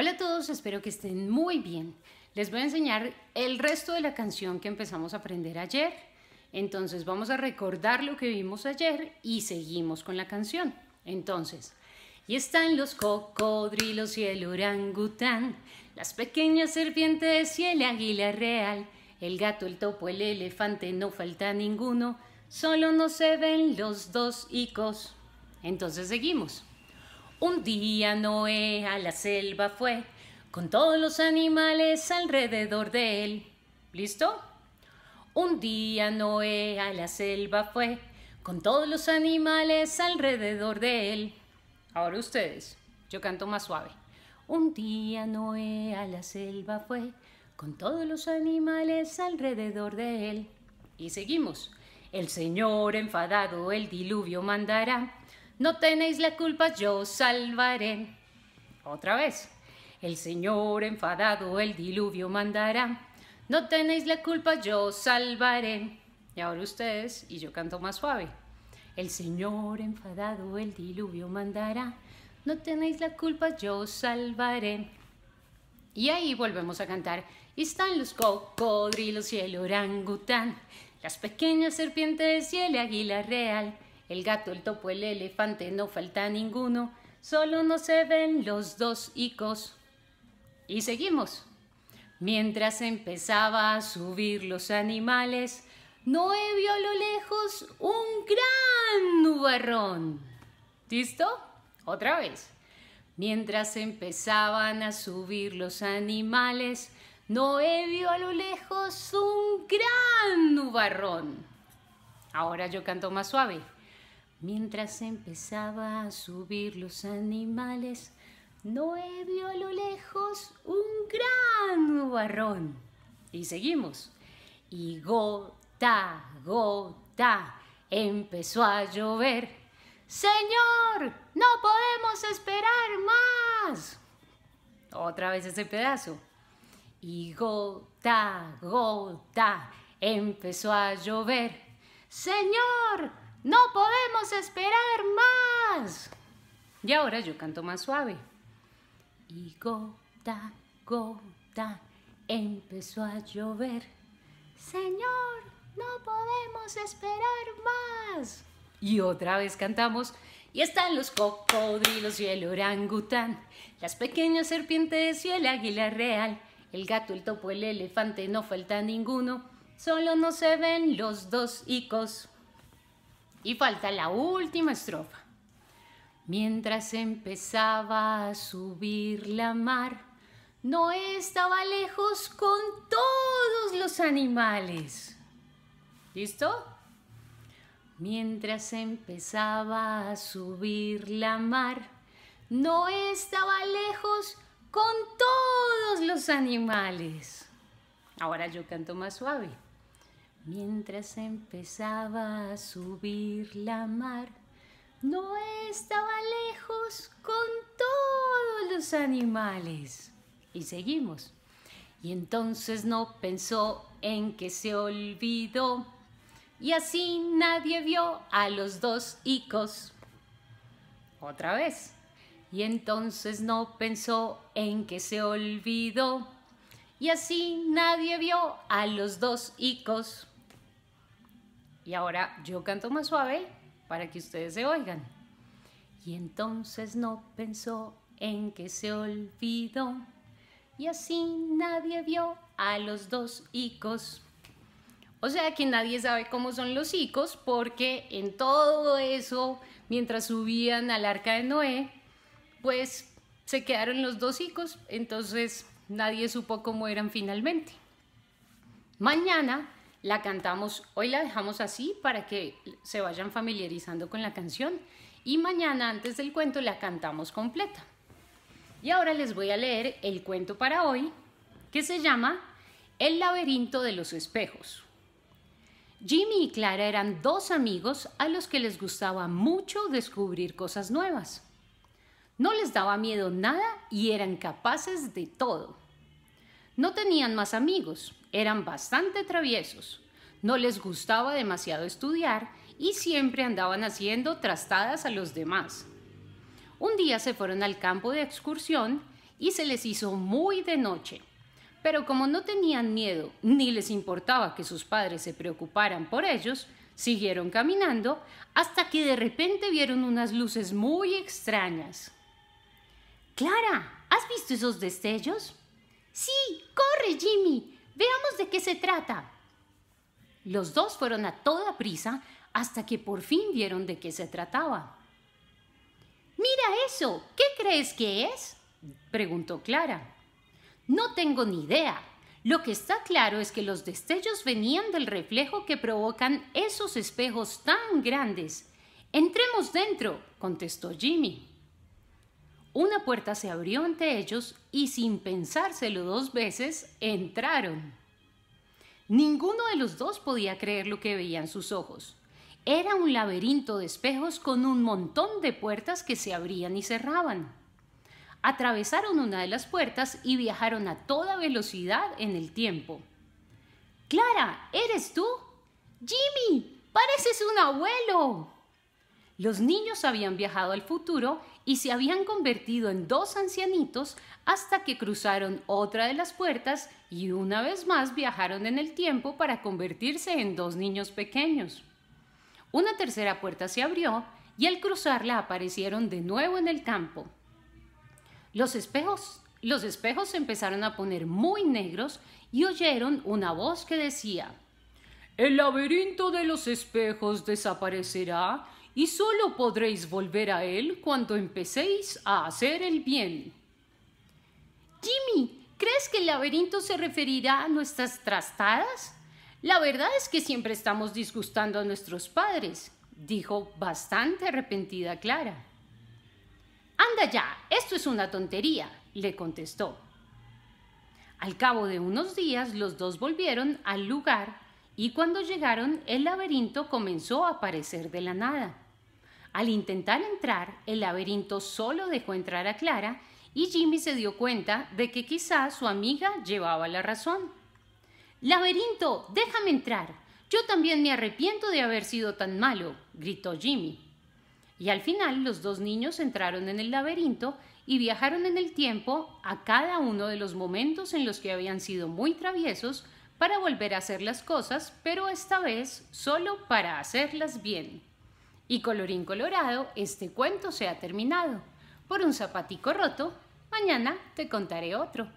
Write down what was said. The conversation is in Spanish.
Hola a todos, espero que estén muy bien. Les voy a enseñar el resto de la canción que empezamos a aprender ayer. Entonces vamos a recordar lo que vimos ayer y seguimos con la canción. Entonces, y están los cocodrilos y el orangután, las pequeñas serpientes y el águila real, el gato, el topo, el elefante, no falta ninguno, solo no se ven los dos hicos Entonces seguimos. Un día Noé a la selva fue, con todos los animales alrededor de él. ¿Listo? Un día Noé a la selva fue, con todos los animales alrededor de él. Ahora ustedes, yo canto más suave. Un día Noé a la selva fue, con todos los animales alrededor de él. Y seguimos. El Señor enfadado el diluvio mandará no tenéis la culpa, yo salvaré. Otra vez. El Señor enfadado el diluvio mandará. No tenéis la culpa, yo salvaré. Y ahora ustedes, y yo canto más suave. El Señor enfadado el diluvio mandará. No tenéis la culpa, yo salvaré. Y ahí volvemos a cantar. están los cocodrilos y el orangután, las pequeñas serpientes y el águila real. El gato, el topo, el elefante, no falta ninguno. Solo no se ven los dos icos. Y seguimos. Mientras empezaba a subir los animales, Noé vio a lo lejos un gran nubarrón. ¿Listo? Otra vez. Mientras empezaban a subir los animales, Noé vio a lo lejos un gran nubarrón. Ahora yo canto más suave. Mientras empezaba a subir los animales, Noé vio a lo lejos un gran barrón. Y seguimos. Y gota, gota, empezó a llover. Señor, no podemos esperar más. Otra vez ese pedazo. Y gota, gota, empezó a llover. Señor, no podemos esperar más. Y ahora yo canto más suave. Y gota, gota, empezó a llover. Señor, no podemos esperar más. Y otra vez cantamos. Y están los cocodrilos y el orangután, las pequeñas serpientes y el águila real, el gato, el topo, el elefante, no falta ninguno, solo no se ven los dos icos. Y falta la última estrofa. Mientras empezaba a subir la mar, no estaba lejos con todos los animales. ¿Listo? Mientras empezaba a subir la mar, no estaba lejos con todos los animales. Ahora yo canto más suave. Mientras empezaba a subir la mar, no estaba lejos con todos los animales. Y seguimos. Y entonces no pensó en que se olvidó. Y así nadie vio a los dos hicos. Otra vez. Y entonces no pensó en que se olvidó. Y así nadie vio a los dos hicos. Y ahora yo canto más suave para que ustedes se oigan. Y entonces no pensó en que se olvidó. Y así nadie vio a los dos hicos. O sea que nadie sabe cómo son los hicos porque en todo eso, mientras subían al arca de Noé, pues se quedaron los dos hicos. Entonces nadie supo cómo eran finalmente. Mañana la cantamos, hoy la dejamos así para que se vayan familiarizando con la canción y mañana antes del cuento la cantamos completa. Y ahora les voy a leer el cuento para hoy que se llama El laberinto de los espejos. Jimmy y Clara eran dos amigos a los que les gustaba mucho descubrir cosas nuevas. No les daba miedo nada y eran capaces de todo. No tenían más amigos, eran bastante traviesos, no les gustaba demasiado estudiar y siempre andaban haciendo trastadas a los demás. Un día se fueron al campo de excursión y se les hizo muy de noche. Pero como no tenían miedo ni les importaba que sus padres se preocuparan por ellos, siguieron caminando hasta que de repente vieron unas luces muy extrañas. Clara, ¿has visto esos destellos? Sí, corre, Jimmy. Veamos de qué se trata. Los dos fueron a toda prisa hasta que por fin vieron de qué se trataba. Mira eso, ¿qué crees que es? preguntó Clara. No tengo ni idea. Lo que está claro es que los destellos venían del reflejo que provocan esos espejos tan grandes. Entremos dentro, contestó Jimmy. Una puerta se abrió ante ellos y sin pensárselo dos veces, entraron. Ninguno de los dos podía creer lo que veían sus ojos. Era un laberinto de espejos con un montón de puertas que se abrían y cerraban. Atravesaron una de las puertas y viajaron a toda velocidad en el tiempo. Clara, ¿eres tú? Jimmy, pareces un abuelo. Los niños habían viajado al futuro y se habían convertido en dos ancianitos hasta que cruzaron otra de las puertas y una vez más viajaron en el tiempo para convertirse en dos niños pequeños. Una tercera puerta se abrió y al cruzarla aparecieron de nuevo en el campo. Los espejos, los espejos se empezaron a poner muy negros y oyeron una voz que decía: El laberinto de los espejos desaparecerá y solo podréis volver a él cuando empecéis a hacer el bien. Jimmy, ¿crees que el laberinto se referirá a nuestras trastadas? La verdad es que siempre estamos disgustando a nuestros padres, dijo bastante arrepentida Clara. Anda ya, esto es una tontería, le contestó. Al cabo de unos días los dos volvieron al lugar y cuando llegaron el laberinto comenzó a aparecer de la nada. Al intentar entrar, el laberinto solo dejó entrar a Clara y Jimmy se dio cuenta de que quizás su amiga llevaba la razón. Laberinto, déjame entrar. Yo también me arrepiento de haber sido tan malo, gritó Jimmy. Y al final los dos niños entraron en el laberinto y viajaron en el tiempo a cada uno de los momentos en los que habían sido muy traviesos para volver a hacer las cosas, pero esta vez solo para hacerlas bien. Y colorín colorado, este cuento se ha terminado. Por un zapatico roto, mañana te contaré otro.